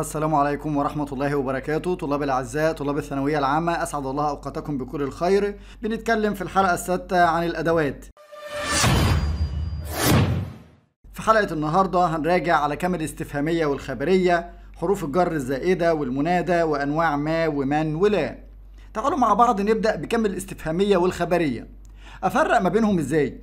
السلام عليكم ورحمة الله وبركاته طلاب الأعزاء طلاب الثانوية العامة أسعد الله أوقاتكم بكل الخير بنتكلم في الحلقة السادسة عن الأدوات في حلقة النهاردة هنراجع على كم الاستفهامية والخبرية حروف الجر الزائدة والمنادى وأنواع ما ومن ولا تعالوا مع بعض نبدأ بكم الاستفهامية والخبرية أفرق ما بينهم إزاي؟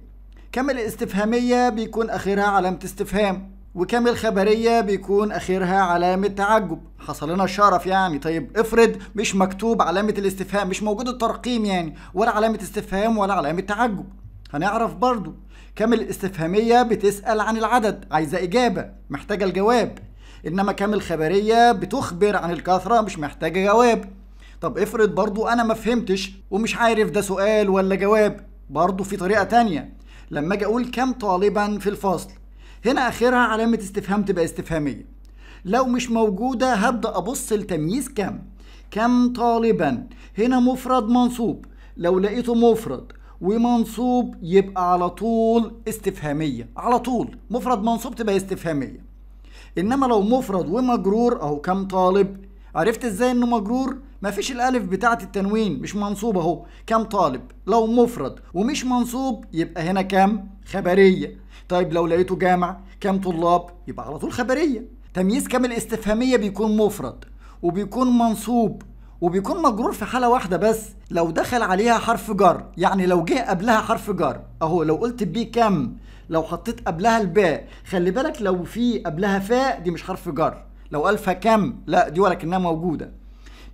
كم الاستفهامية بيكون آخرها علامة استفهام وكم الخبريه بيكون اخرها علامه تعجب حصل لنا الشرف يعني طيب افرض مش مكتوب علامه الاستفهام مش موجود الترقيم يعني ولا علامه استفهام ولا علامه تعجب هنعرف برضو كم الاستفهاميه بتسال عن العدد عايزه اجابه محتاجه الجواب انما كم الخبرية بتخبر عن الكثره مش محتاجه جواب طب افرض برضو انا ما فهمتش ومش عارف ده سؤال ولا جواب برضو في طريقه تانية لما اجي اقول كم طالبا في الفصل هنا اخرها علامه استفهام تبقى استفهاميه لو مش موجوده هبدا ابص لتمييز كم كم طالبا هنا مفرد منصوب لو لقيته مفرد ومنصوب يبقى على طول استفهاميه على طول مفرد منصوب تبقى استفهاميه انما لو مفرد ومجرور اهو كم طالب عرفت ازاي انه مجرور مفيش الالف بتاعه التنوين مش منصوب اهو كم طالب لو مفرد ومش منصوب يبقى هنا كم خبريه طيب لو لقيته جامع كام طلاب يبقى على طول خبريه تمييز كامل الاستفهاميه بيكون مفرد وبيكون منصوب وبيكون مجرور في حاله واحده بس لو دخل عليها حرف جر يعني لو جه قبلها حرف جر اهو لو قلت بي كم لو حطيت قبلها الباء خلي بالك لو في قبلها فاء دي مش حرف جر لو الفا كم لا دي ولكنها موجوده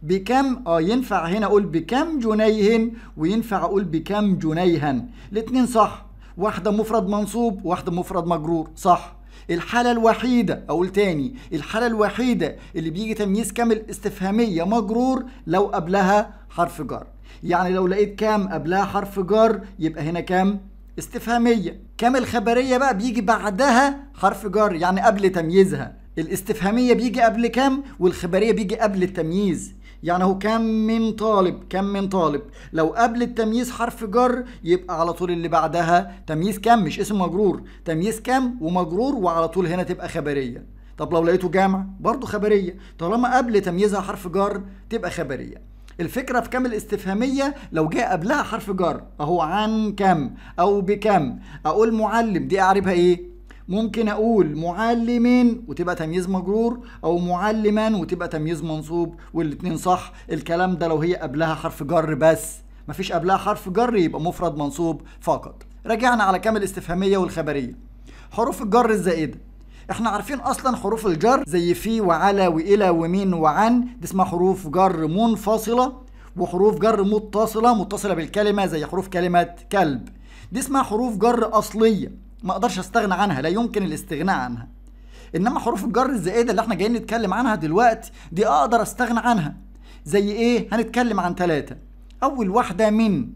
بكم اه ينفع هنا اقول بكم جنيه وينفع اقول بكم جنيها الاتنين صح واحدة مفرد منصوب واحدة مفرد مجرور صح الحالة الوحيدة أقول تاني الحالة الوحيدة اللي بيجي تمييز كامل استفهامية مجرور لو قبلها حرف جر يعني لو لقيت كام قبلها حرف جر يبقى هنا كام استفهامية كام الخبرية بقى بيجي بعدها حرف جر يعني قبل تمييزها الاستفهامية بيجي قبل كام والخبرية بيجي قبل التمييز يعني هو كم من طالب كم من طالب لو قبل التمييز حرف جر يبقى على طول اللي بعدها تمييز كم مش اسم مجرور تمييز كم ومجرور وعلى طول هنا تبقى خبريه طب لو لقيته جامع برضه خبريه طالما قبل تمييزها حرف جر تبقى خبريه الفكرة في كم الاستفهامية لو جاء قبلها حرف جر أهو عن كم أو بكم أقول معلم دي أعربها إيه؟ ممكن اقول معلمين وتبقى تمييز مجرور او معلما وتبقى تمييز منصوب والاثنين صح الكلام ده لو هي قبلها حرف جر بس مفيش قبلها حرف جر يبقى مفرد منصوب فقط رجعنا على كامل الاستفهاميه والخبريه حروف الجر الزائده احنا عارفين اصلا حروف الجر زي في وعلى والى ومين وعن دي اسمها حروف جر منفصله وحروف جر متصله متصله بالكلمه زي حروف كلمه كلب دي اسمها حروف جر اصليه ما اقدرش استغنى عنها لا يمكن الاستغناء عنها انما حروف الجر الزائده اللي احنا جايين نتكلم عنها دلوقتي دي اقدر استغنى عنها زي ايه هنتكلم عن ثلاثه اول واحده من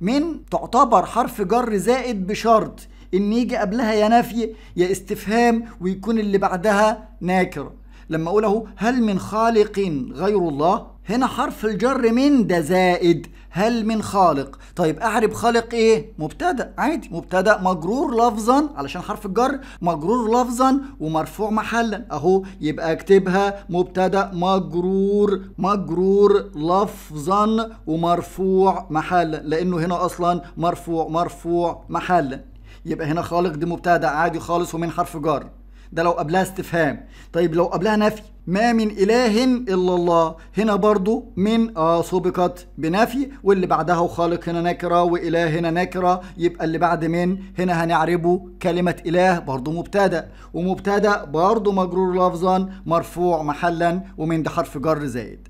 من تعتبر حرف جر زائد بشرط ان يجي قبلها يا نفي يا استفهام ويكون اللي بعدها ناكر لما اقول اهو هل من خالق غير الله هنا حرف الجر من ده زائد هل من خالق طيب اعرب خالق ايه مبتدا عادي مبتدا مجرور لفظا علشان حرف الجر مجرور لفظا ومرفوع محلا اهو يبقى اكتبها مبتدا مجرور مجرور لفظا ومرفوع محلا لانه هنا اصلا مرفوع مرفوع محلا يبقى هنا خالق دي مبتدا عادي خالص ومن حرف جر ده لو قبلها استفهام طيب لو قبلها نفي ما من إله إلا الله هنا برضو من آه سبقت بنفي واللي بعدها وخالق هنا نكرة وإله هنا نكرة يبقى اللي بعد من هنا هنعربه كلمة إله برضو مبتدأ ومبتدأ برضو مجرور لفظا مرفوع محلا ومن ده حرف جر زائد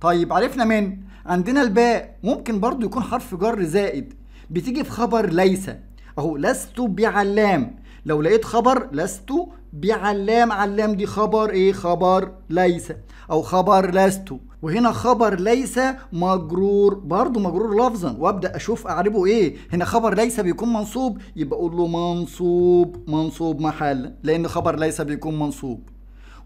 طيب عرفنا من عندنا الباء ممكن برضو يكون حرف جر زائد بتيجي في خبر ليس اهو لست بعلام لو لقيت خبر لست بعلام علام دي خبر ايه خبر ليس او خبر لست وهنا خبر ليس مجرور برضه مجرور لفظا وابدا اشوف اعربه ايه هنا خبر ليس بيكون منصوب يبقى اقول له منصوب منصوب محل لان خبر ليس بيكون منصوب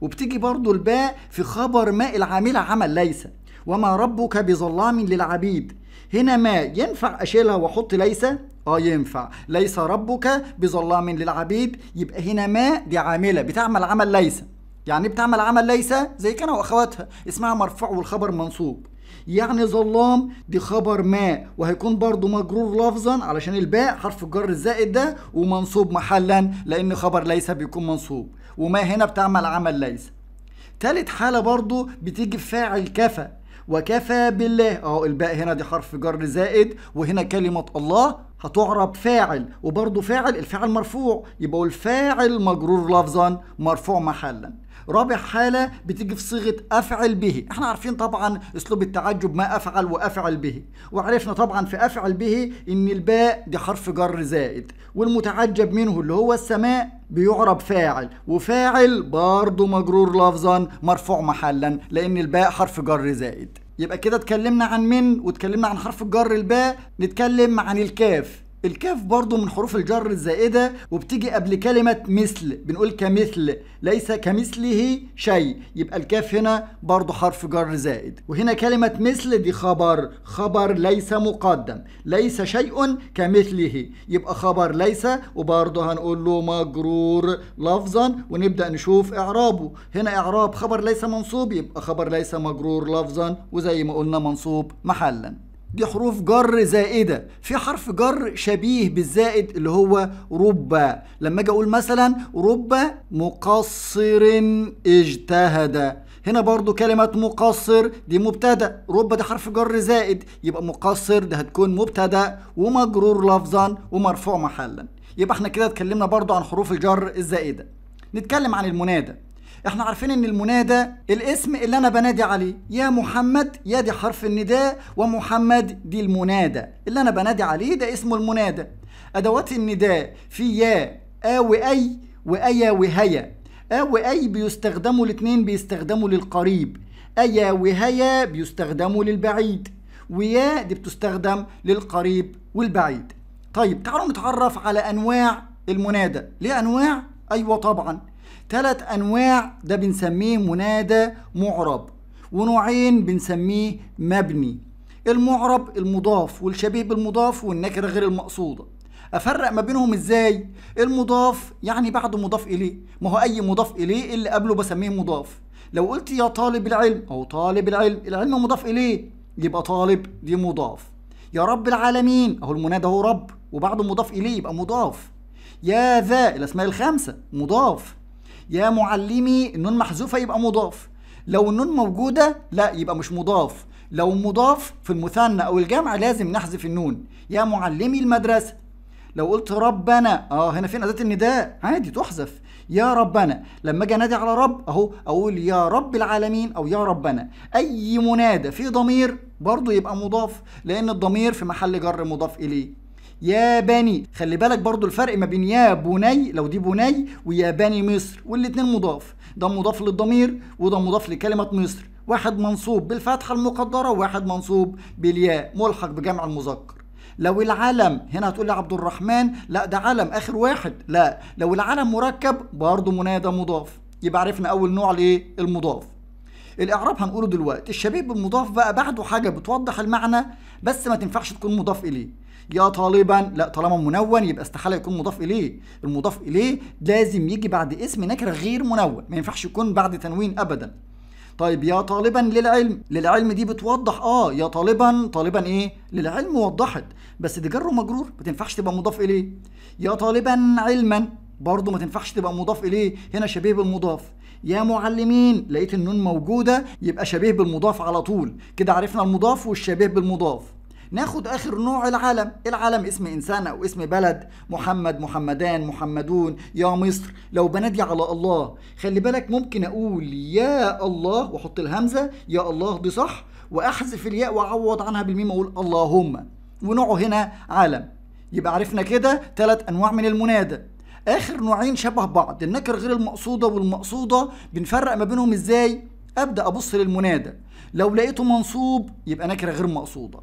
وبتيجي برضه الباء في خبر ما العامله عمل ليس وما ربك بظلام للعبيد هنا ما ينفع اشيلها واحط ليس اه ينفع ليس ربك بظلام للعبيد يبقى هنا ما دي عامله بتعمل عمل ليس يعني بتعمل عمل ليس زي كان واخواتها اسمها مرفوع والخبر منصوب يعني ظلام دي خبر ما وهيكون برضو مجرور لفظا علشان الباء حرف الجر الزائد ده ومنصوب محلا لان خبر ليس بيكون منصوب وما هنا بتعمل عمل ليس تالت حالة برضو بتيجي فاعل كفى وكفى بالله اهو الباء هنا دي حرف جر زائد وهنا كلمة الله هتعرب فاعل وبرضه فاعل الفاعل مرفوع يبقى الفاعل مجرور لفظا مرفوع محلا رابع حالة بتيجي في صيغة أفعل به احنا عارفين طبعا اسلوب التعجب ما أفعل وأفعل به وعرفنا طبعا في أفعل به ان الباء دي حرف جر زائد والمتعجب منه اللي هو السماء بيعرب فاعل وفاعل برضه مجرور لفظا مرفوع محلا لان الباء حرف جر زائد يبقى كده اتكلمنا عن من واتكلمنا عن حرف الجر الباء نتكلم عن الكاف الكاف برضو من حروف الجر الزائدة وبتيجي قبل كلمة مثل بنقول كمثل ليس كمثله شيء يبقى الكاف هنا برضو حرف جر زائد وهنا كلمة مثل دي خبر خبر ليس مقدم ليس شيء كمثله يبقى خبر ليس وبرضه هنقول له مجرور لفظا ونبدأ نشوف إعرابه هنا إعراب خبر ليس منصوب يبقى خبر ليس مجرور لفظا وزي ما قلنا منصوب محلا دي حروف جر زائدة في حرف جر شبيه بالزائد اللي هو رب لما اجي اقول مثلا رب مقصر اجتهد هنا برضو كلمة مقصر دي مبتدأ رب ده حرف جر زائد يبقى مقصر ده هتكون مبتدأ ومجرور لفظا ومرفوع محلا يبقى احنا كده اتكلمنا برضو عن حروف الجر الزائدة نتكلم عن المنادى احنا عارفين ان المنادى الاسم اللي انا بنادي عليه يا محمد يا دي حرف النداء ومحمد دي المنادى اللي انا بنادي عليه ده اسمه المنادى ادوات النداء في يا آ وأي وأيا وهيا آ وأي بيستخدموا الاتنين بيستخدموا للقريب أيا وهيا بيستخدموا للبعيد ويا دي بتستخدم للقريب والبعيد طيب تعالوا نتعرف على أنواع المنادى ليه أنواع؟ أيوة طبعا ثلاث أنواع ده بنسميه منادى معرب ونوعين بنسميه مبني المعرب المضاف والشبيه بالمضاف والنكرة غير المقصودة افرق ما بينهم ازاي المضاف يعني بعده مضاف اليه ما هو اي مضاف اليه اللي قبله بسميه مضاف لو قلت يا طالب العلم او طالب العلم العلم مضاف اليه يبقى طالب دي مضاف يا رب العالمين اهو المنادى هو رب وبعده مضاف اليه يبقى مضاف يا ذا الاسماء الخمسه مضاف يا معلمي النون محذوفه يبقى مضاف لو النون موجوده لا يبقى مش مضاف لو مضاف في المثنى او الجمع لازم نحذف النون يا معلمي المدرسه لو قلت ربنا اه هنا فين اداه النداء عادي تحذف يا ربنا لما اجي انادي على رب اهو اقول يا رب العالمين او يا ربنا اي منادى في ضمير برضه يبقى مضاف لان الضمير في محل جر مضاف اليه يا بني خلي بالك برضو الفرق ما بين يا بني لو دي بني ويا بني مصر والاتنين مضاف ده مضاف للضمير وده مضاف لكلمة مصر واحد منصوب بالفتحة المقدرة وواحد منصوب بالياء ملحق بجمع المذكر لو العلم هنا هتقول لي عبد الرحمن لا ده علم اخر واحد لا لو العلم مركب برضه منادى مضاف يبقى عرفنا اول نوع ليه المضاف الاعراب هنقوله دلوقتي الشبيه بالمضاف بقى بعده حاجه بتوضح المعنى بس ما تنفعش تكون مضاف اليه يا طالبا لا طالما منون يبقى استحاله يكون مضاف اليه المضاف اليه لازم يجي بعد اسم نكره غير منون ما ينفعش يكون بعد تنوين ابدا طيب يا طالبا للعلم للعلم دي بتوضح اه يا طالبا طالبا ايه للعلم وضحت بس دي جر ومجرور ما تنفعش تبقى مضاف اليه يا طالبا علما برضه ما تنفعش تبقى مضاف اليه هنا شبيه بالمضاف يا معلمين لقيت النون موجوده يبقى شبيه بالمضاف على طول كده عرفنا المضاف والشبيه بالمضاف ناخد آخر نوع العالم العالم اسم إنسان أو اسم بلد محمد محمدان محمدون يا مصر لو بنادي على الله خلي بالك ممكن أقول يا الله وأحط الهمزة يا الله دي صح وأحذف الياء وأعوض عنها بالميم وأقول اللهم ونوعه هنا عالم يبقى عرفنا كده ثلاث أنواع من المنادى آخر نوعين شبه بعض النكر غير المقصودة والمقصودة بنفرق ما بينهم إزاي؟ أبدأ أبص للمنادى لو لقيته منصوب يبقى نكرة غير مقصودة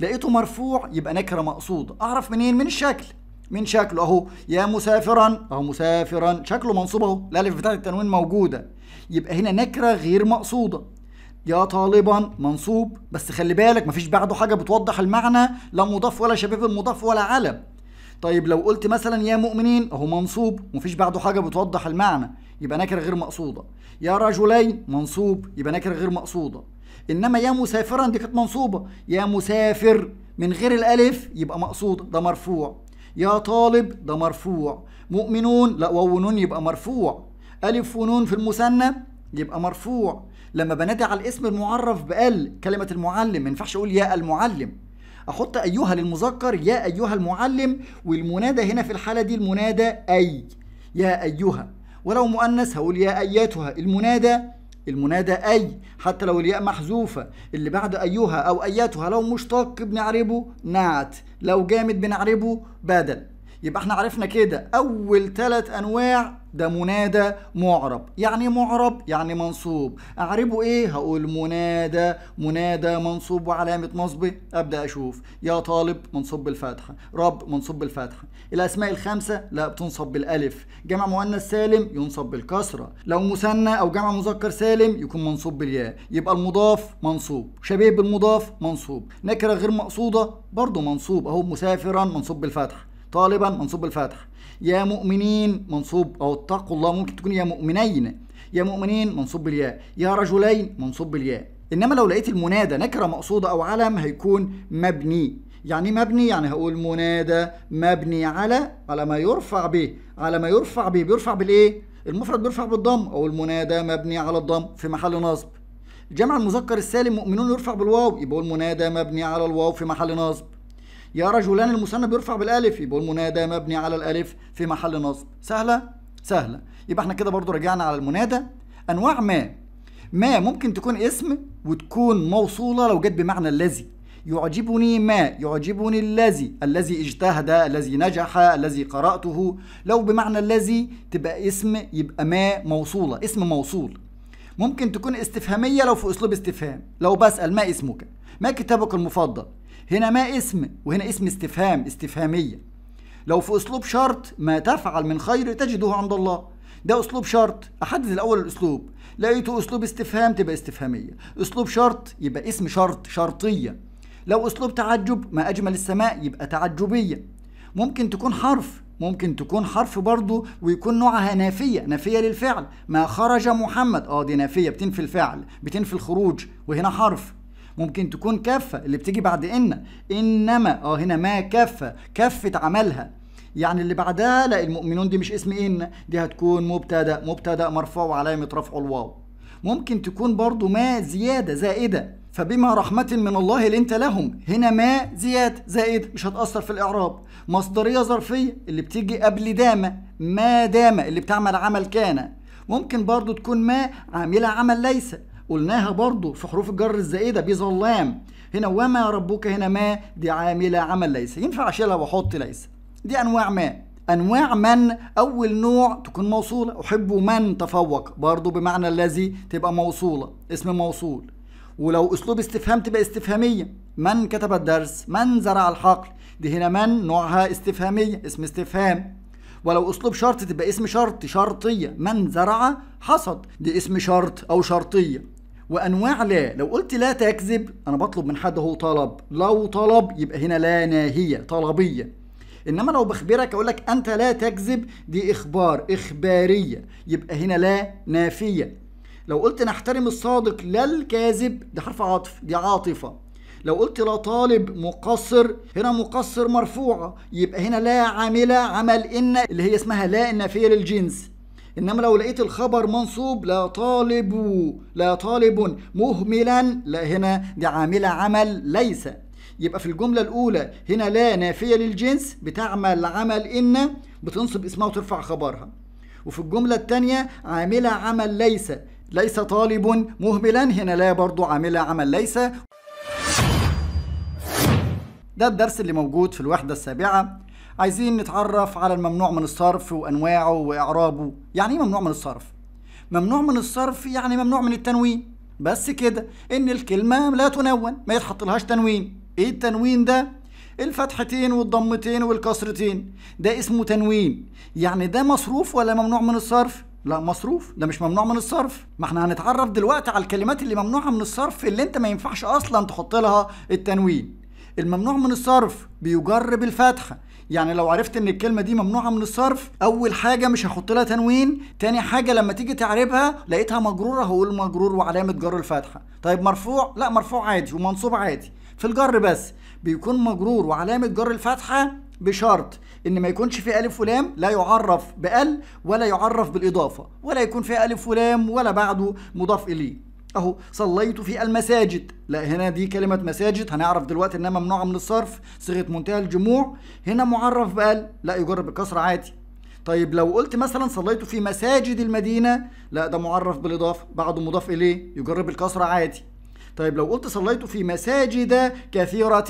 لقيته مرفوع يبقى نكره مقصود اعرف منين من الشكل من شكله اهو يا مسافرا اهو مسافرا شكله منصوب اهو الالف بتاعت التنوين موجوده يبقى هنا نكره غير مقصوده يا طالبا منصوب بس خلي بالك مفيش بعده حاجه بتوضح المعنى لا مضاف ولا شباب المضاف ولا علم طيب لو قلت مثلا يا مؤمنين اهو منصوب ومفيش بعده حاجه بتوضح المعنى يبقى نكره غير مقصوده يا رجلين منصوب يبقى نكره غير مقصوده انما يا مسافرا دي كانت منصوبه يا مسافر من غير الالف يبقى مقصود ده مرفوع يا طالب ده مرفوع مؤمنون لا واو ونون يبقى مرفوع الف ونون في المثنى يبقى مرفوع لما بنادي على الاسم المعرف بال كلمه المعلم ما ينفعش اقول يا المعلم احط ايها للمذكر يا ايها المعلم والمنادى هنا في الحاله دي المنادى اي يا ايها ولو مؤنث هقول يا ايتها المنادى المنادى أي حتى لو الياء محذوفة اللي بعد أيها أو أياتها لو مشتق بنعربه نعت لو جامد بنعربه بدل يبقى احنا عرفنا كده أول ثلاث أنواع ده منادى معرب يعني معرب يعني منصوب اعربه ايه هقول منادى منادى منصوب وعلامه نصبه ابدا اشوف يا طالب منصوب بالفتحه رب منصوب بالفتحه الاسماء الخمسه لا بتنصب بالالف جمع مؤنث سالم ينصب بالكسره لو مثنى او جمع مذكر سالم يكون منصوب بالياء يبقى المضاف منصوب شبيه بالمضاف منصوب نكره غير مقصوده برضه منصوب اهو مسافرا منصوب بالفتحه طالبا منصوب بالفتح يا مؤمنين منصوب أو اتقوا الله ممكن تكون يا مؤمنين يا مؤمنين منصوب بالياء يا رجلين منصوب بالياء إنما لو لقيت المنادى نكرة مقصودة أو علم هيكون مبني يعني مبني يعني هقول منادى مبني على على ما يرفع به على ما يرفع به بيرفع بالايه المفرد بيرفع بالضم او المنادى مبني على الضم في محل نصب الجمع المذكر السالم مؤمنون يرفع بالواو يبقى المنادى مبني على الواو في محل نصب يا رجلان المثنى بيرفع بالالف يبقى المنادى مبني على الالف في محل نصب سهله سهله يبقى احنا كده برضو رجعنا على المنادى انواع ما ما ممكن تكون اسم وتكون موصوله لو جت بمعنى الذي يعجبني ما يعجبني الذي الذي اجتهد الذي نجح الذي قرأته لو بمعنى الذي تبقى اسم يبقى ما موصولة اسم موصول ممكن تكون استفهامية لو في أسلوب استفهام لو بسأل ما اسمك ما كتابك المفضل هنا ما اسم وهنا اسم استفهام استفهامية لو في أسلوب شرط ما تفعل من خير تجده عند الله ده أسلوب شرط أحدد الأول الأسلوب لقيته أسلوب استفهام تبقى استفهامية أسلوب شرط يبقى اسم شرط شرطية لو أسلوب تعجب ما أجمل السماء يبقى تعجبية ممكن تكون حرف ممكن تكون حرف برضه ويكون نوعها نافيه نافيه للفعل ما خرج محمد اه دي نافيه بتنفي الفعل بتنفي الخروج وهنا حرف ممكن تكون كافة اللي بتيجي بعد إن إنما اه هنا ما كافة كافة عملها يعني اللي بعدها لا المؤمنون دي مش اسم إن دي هتكون مبتدأ مبتدأ مرفوع وعلامة رفعه الواو ممكن تكون برضو ما زيادة زائدة فبما رحمة من الله لنت لهم هنا ما زيادة زائد مش هتأثر في الإعراب مصدرية ظرفية اللي بتيجي قبل دامة ما دامة اللي بتعمل عمل كان ممكن برضو تكون ما عاملة عمل ليس قلناها برضو في حروف الجر الزائده بظلام هنا وما ربك هنا ما دي عامله عمل ليس ينفع اشيلها واحط ليس دي انواع ما انواع من اول نوع تكون موصوله احب من تفوق برضو بمعنى الذي تبقى موصوله اسم موصول ولو اسلوب استفهام تبقى استفهاميه من كتب الدرس من زرع الحقل دي هنا من نوعها استفهاميه اسم استفهام ولو اسلوب شرط تبقى اسم شرط شرطيه من زرع حصد دي اسم شرط او شرطيه وانواع لا لو قلت لا تكذب انا بطلب من حد هو طلب لو طلب يبقى هنا لا ناهيه طلبيه انما لو بخبرك اقول لك انت لا تكذب دي اخبار اخباريه يبقى هنا لا نافيه لو قلت نحترم الصادق لا الكاذب دي حرف عاطف دي عاطفه لو قلت لا طالب مقصر هنا مقصر مرفوعه يبقى هنا لا عامله عمل ان اللي هي اسمها لا النافيه للجنس إنما لو لقيت الخبر منصوب لا طالب لا طالب مهملا لا هنا دي عاملة عمل ليس يبقى في الجملة الأولى هنا لا نافية للجنس بتعمل عمل إن بتنصب اسمها وترفع خبرها وفي الجملة الثانية عاملة عمل ليس ليس طالب مهملا هنا لا برضو عاملة عمل ليس ده الدرس اللي موجود في الوحدة السابعة عايزين نتعرف على الممنوع من الصرف وانواعه واعرابه يعني ايه ممنوع من الصرف ممنوع من الصرف يعني ممنوع من التنوين بس كده ان الكلمه لا تنون ما يتحط لهاش تنوين ايه التنوين ده الفتحتين والضمتين والكسرتين ده اسمه تنوين يعني ده مصروف ولا ممنوع من الصرف لا مصروف ده مش ممنوع من الصرف ما احنا هنتعرف دلوقتي على الكلمات اللي ممنوعه من الصرف اللي انت ما ينفعش اصلا تحط لها التنوين الممنوع من الصرف بيجر بالفتحه يعني لو عرفت ان الكلمه دي ممنوعه من الصرف اول حاجه مش هحط لها تنوين تاني حاجه لما تيجي تعربها لقيتها مجروره هقول مجرور وعلامه جر الفتحه طيب مرفوع لا مرفوع عادي ومنصوب عادي في الجر بس بيكون مجرور وعلامه جر الفتحه بشرط ان ما يكونش فيه الف ولام لا يعرف بال ولا يعرف بالاضافه ولا يكون فيه الف ولام ولا بعده مضاف اليه اهو صليت في المساجد لا هنا دي كلمه مساجد هنعرف دلوقتي انها ممنوعه من الصرف صيغه منتهى الجموع هنا معرف بقال لا يجر بالكسر عادي طيب لو قلت مثلا صليت في مساجد المدينه لا ده معرف بالاضافه بعده مضاف اليه يجر بالكسر عادي طيب لو قلت صليت في مساجد كثيره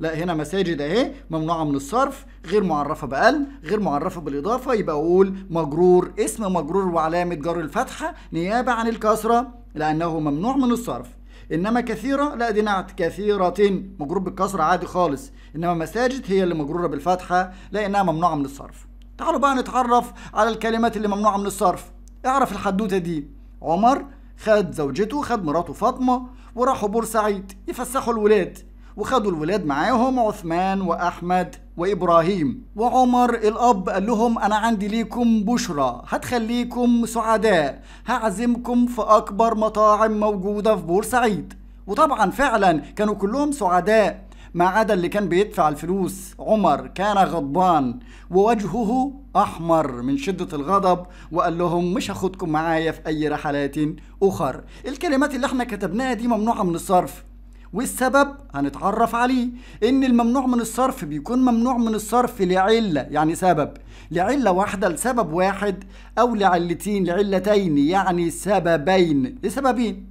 لا هنا مساجد اهي ممنوعه من الصرف غير معرفه بقل غير معرفه بالاضافه يبقى اقول مجرور اسم مجرور وعلامه جر الفتحه نيابه عن الكسره لأنه ممنوع من الصرف إنما كثيرة لا دي نعت كثيرة مجرور بالكسر عادي خالص إنما مساجد هي اللي مجرورة بالفتحة لأنها ممنوعة من الصرف تعالوا بقى نتعرف على الكلمات اللي ممنوعة من الصرف اعرف الحدوتة دي عمر خد زوجته خد مراته فاطمة وراحوا بورسعيد يفسحوا الولاد وخدوا الولاد معاهم عثمان وأحمد وإبراهيم وعمر الأب قال لهم أنا عندي ليكم بشرى هتخليكم سعداء هعزمكم في أكبر مطاعم موجودة في بورسعيد وطبعا فعلا كانوا كلهم سعداء ما عدا اللي كان بيدفع الفلوس عمر كان غضبان ووجهه احمر من شده الغضب وقال لهم مش هاخدكم معايا في اي رحلات اخر الكلمات اللي احنا كتبناها دي ممنوعه من الصرف والسبب هنتعرف عليه ان الممنوع من الصرف بيكون ممنوع من الصرف لعله يعني سبب لعله واحده لسبب واحد او لعلتين لعلتين يعني سببين لسببين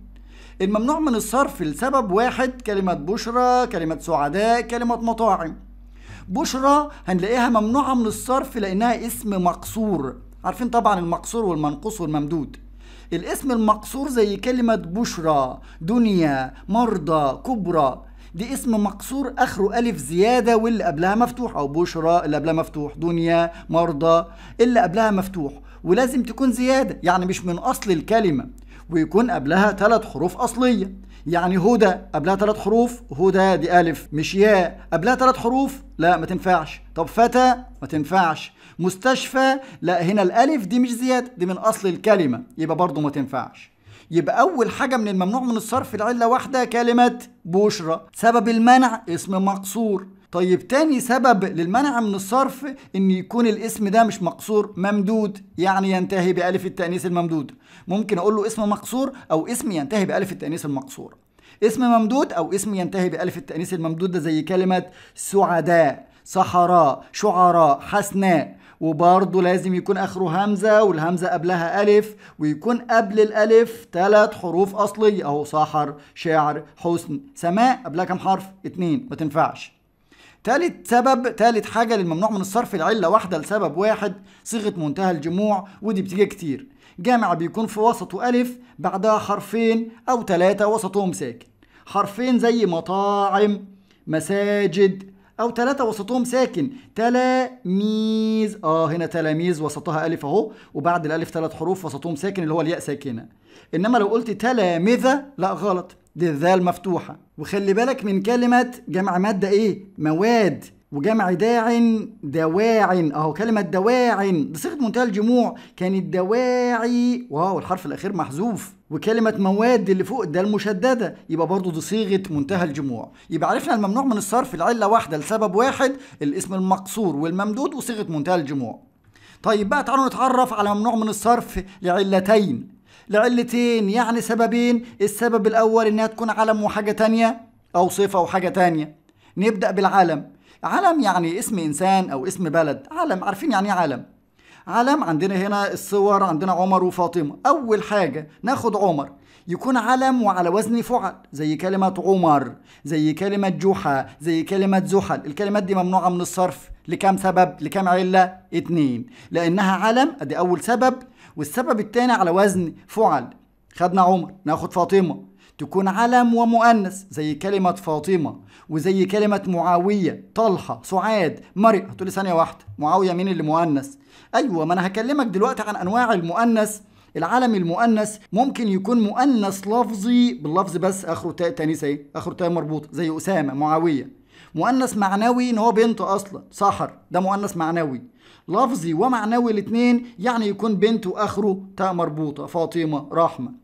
الممنوع من الصرف لسبب واحد كلمه بشرى كلمه سعداء كلمه مطاعم بشرى هنلاقيها ممنوعه من الصرف لانها اسم مقصور عارفين طبعا المقصور والمنقوص والممدود الاسم المقصور زي كلمة بشرى دنيا مرضى كبرى دي اسم مقصور اخره الف زياده واللي قبلها مفتوح او بشرى اللي قبلها مفتوح دنيا مرضى اللي قبلها مفتوح ولازم تكون زياده يعني مش من اصل الكلمه ويكون قبلها ثلاث حروف اصليه يعني هدى قبلها ثلاث حروف هدى دي الف مش ياء قبلها ثلاث حروف لا ما تنفعش طب فتى ما تنفعش مستشفى لا هنا الالف دي مش زياده دي من اصل الكلمه يبقى برضه ما تنفعش يبقى اول حاجه من الممنوع من الصرف العله واحده كلمه بشرى سبب المنع اسم مقصور طيب تاني سبب للمنع من الصرف ان يكون الاسم ده مش مقصور ممدود يعني ينتهي بألف التأنيث الممدود ممكن اقول له اسم مقصور او اسم ينتهي بألف التأنيث المقصورة اسم ممدود او اسم ينتهي بألف التأنيث الممدود ده زي كلمة سعداء صحراء شعراء حسناء وبرضه لازم يكون اخره همزه والهمزه قبلها الف ويكون قبل الالف ثلاث حروف اصليه اهو سحر شعر حسن سماء قبلها كام حرف اتنين ما تنفعش تالت سبب تالت حاجة للممنوع من الصرف العلة واحدة لسبب واحد صيغة منتهى الجموع ودي بتيجي كتير جامع بيكون في وسطه ألف بعدها حرفين أو ثلاثة وسطهم ساكن حرفين زي مطاعم مساجد أو ثلاثة وسطهم ساكن تلاميذ آه هنا تلاميذ وسطها ألف أهو وبعد الألف ثلاث حروف وسطهم ساكن اللي هو الياء ساكنة إنما لو قلت تلامذة لا غلط دي الذال مفتوحة وخلي بالك من كلمة جمع مادة إيه مواد وجمع داع دواع اهو كلمة دواع بصيغة منتهى الجموع كانت دواعي واو الحرف الأخير محذوف وكلمة مواد اللي فوق ده المشددة يبقى برضو دي صيغة منتهى الجموع يبقى عرفنا الممنوع من الصرف لعلة واحدة لسبب واحد الاسم المقصور والممدود وصيغة منتهى الجموع طيب بقى تعالوا نتعرف على ممنوع من الصرف لعلتين لعلتين يعني سببين السبب الأول إنها تكون علم وحاجة تانية أو صفة وحاجة تانية نبدأ بالعلم علم يعني اسم إنسان أو اسم بلد علم عارفين يعني إيه علم علم عندنا هنا الصور عندنا عمر وفاطمة أول حاجة ناخد عمر يكون علم وعلى وزن فعل زي كلمة عمر زي كلمة جحا زي كلمة زحل الكلمات دي ممنوعة من الصرف لكام سبب لكام علة اتنين لأنها علم أدي أول سبب والسبب التاني على وزن فعل خدنا عمر ناخد فاطمة تكون علم ومؤنث زي كلمة فاطمة وزي كلمة معاوية طلحة سعاد مريم هتقولي ثانية واحدة معاوية مين اللي مؤنث أيوة ما أنا هكلمك دلوقتي عن أنواع المؤنث العالم المؤنث ممكن يكون مؤنث لفظي باللفظ بس اخره تاء تاني ايه اخره تاء مربوط زي اسامه معاويه مؤنث معنوي ان هو بنت اصلا سحر ده مؤنث معنوي لفظي ومعنوي الاثنين يعني يكون بنت واخره تاء مربوطه فاطمه رحمه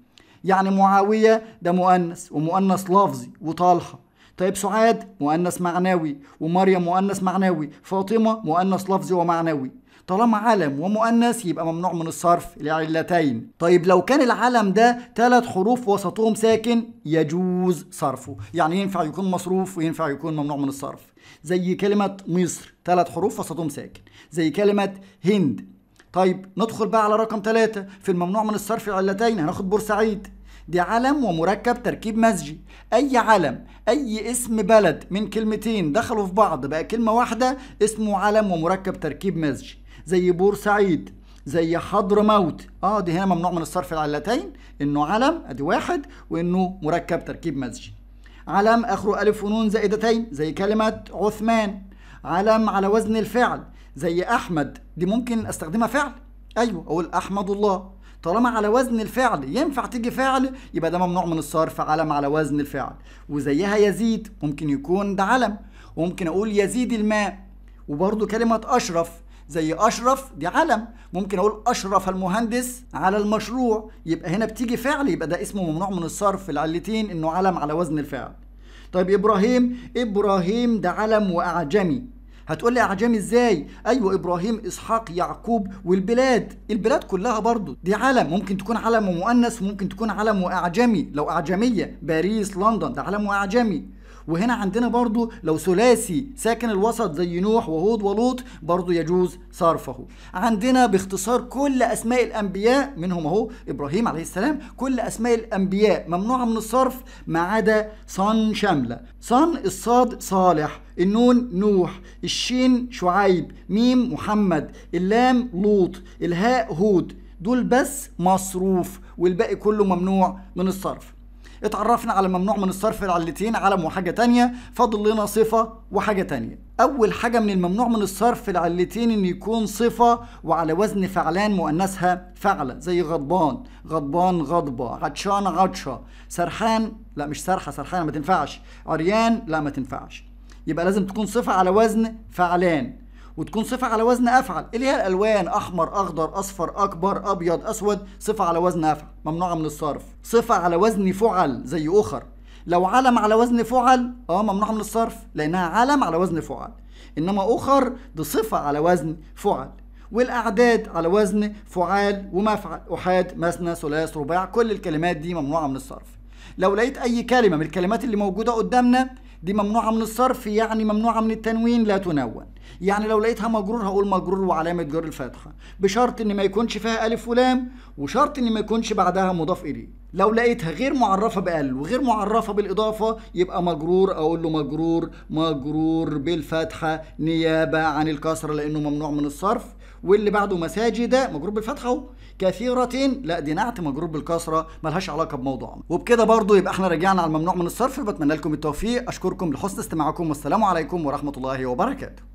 يعني معاوية ده مؤنث ومؤنث لفظي وطالحة طيب سعاد مؤنث معنوي ومريم مؤنث معنوي فاطمة مؤنث لفظي ومعنوي طالما علم ومؤنث يبقى ممنوع من الصرف لعلتين طيب لو كان العلم ده ثلاث حروف وسطهم ساكن يجوز صرفه يعني ينفع يكون مصروف وينفع يكون ممنوع من الصرف زي كلمة مصر ثلاث حروف وسطهم ساكن زي كلمة هند طيب ندخل بقى على رقم ثلاثة في الممنوع من الصرف علتين هناخد بورسعيد دي علم ومركب تركيب مزجي أي علم أي اسم بلد من كلمتين دخلوا في بعض بقى كلمة واحدة اسمه علم ومركب تركيب مزجي زي بورسعيد زي حضر موت اه دي هنا ممنوع من الصرف العلتين انه علم ادي واحد وانه مركب تركيب مزجي علم اخره الف ونون زائدتين زي كلمه عثمان علم على وزن الفعل زي احمد دي ممكن استخدمها فعل ايوه اقول احمد الله طالما على وزن الفعل ينفع تيجي فعل يبقى ده ممنوع من الصرف علم على وزن الفعل وزيها يزيد ممكن يكون ده علم وممكن اقول يزيد الماء وبرده كلمه اشرف زي اشرف دي علم ممكن اقول اشرف المهندس على المشروع يبقى هنا بتيجي فعل يبقى ده اسمه ممنوع من الصرف العلتين انه علم على وزن الفعل طيب ابراهيم ابراهيم ده علم واعجمي هتقول لي اعجمي ازاي ايوه ابراهيم اسحاق يعقوب والبلاد البلاد كلها برضو دي علم ممكن تكون علم ومؤنث وممكن تكون علم واعجمي لو اعجميه باريس لندن ده علم واعجمي وهنا عندنا برضو لو ثلاثي ساكن الوسط زي نوح وهود ولوط برضو يجوز صرفه عندنا باختصار كل أسماء الأنبياء منهم أهو إبراهيم عليه السلام كل أسماء الأنبياء ممنوعة من الصرف ما عدا صن شاملة صن الصاد صالح النون نوح الشين شعيب ميم محمد اللام لوط الهاء هود دول بس مصروف والباقي كله ممنوع من الصرف اتعرفنا على ممنوع من الصرف العلتين علم وحاجه تانية فاضل لنا صفه وحاجه تانية اول حاجه من الممنوع من الصرف العلتين ان يكون صفه وعلى وزن فعلان مؤنثها فعله زي غضبان غضبان غضبه عطشان عطشه سرحان لا مش سرحه سرحانه ما تنفعش عريان لا ما تنفعش يبقى لازم تكون صفه على وزن فعلان وتكون صفة على وزن أفعل اللي هي الألوان أحمر أخضر أصفر أكبر أبيض أسود صفة على وزن أفعل ممنوعة من الصرف صفة على وزن فعل زي أخر لو علم على وزن فعل اه ممنوعة من الصرف لأنها علم على وزن فعل إنما أخر دي صفة على وزن فعل والأعداد على وزن فعال ومفعل أحاد مثنى ثلاث رباع كل الكلمات دي ممنوعة من الصرف لو لقيت أي كلمة من الكلمات اللي موجودة قدامنا دي ممنوعه من الصرف يعني ممنوعه من التنوين لا تنون يعني لو لقيتها مجرور هقول مجرور وعلامه جر الفاتحه بشرط ان ما يكونش فيها الف ولام وشرط ان ما يكونش بعدها مضاف اليه لو لقيتها غير معرفه بال وغير معرفه بالاضافه يبقى مجرور اقول له مجرور مجرور بالفتحه نيابه عن الكسره لانه ممنوع من الصرف واللي بعده مساجد مجرور بالفتحه اهو كثيرة لا دي نعت مجرور بالكسرة ملهاش علاقة بموضوعنا وبكده برضو يبقى احنا رجعنا على الممنوع من الصرف بتمنى لكم التوفيق اشكركم لحسن استماعكم والسلام عليكم ورحمة الله وبركاته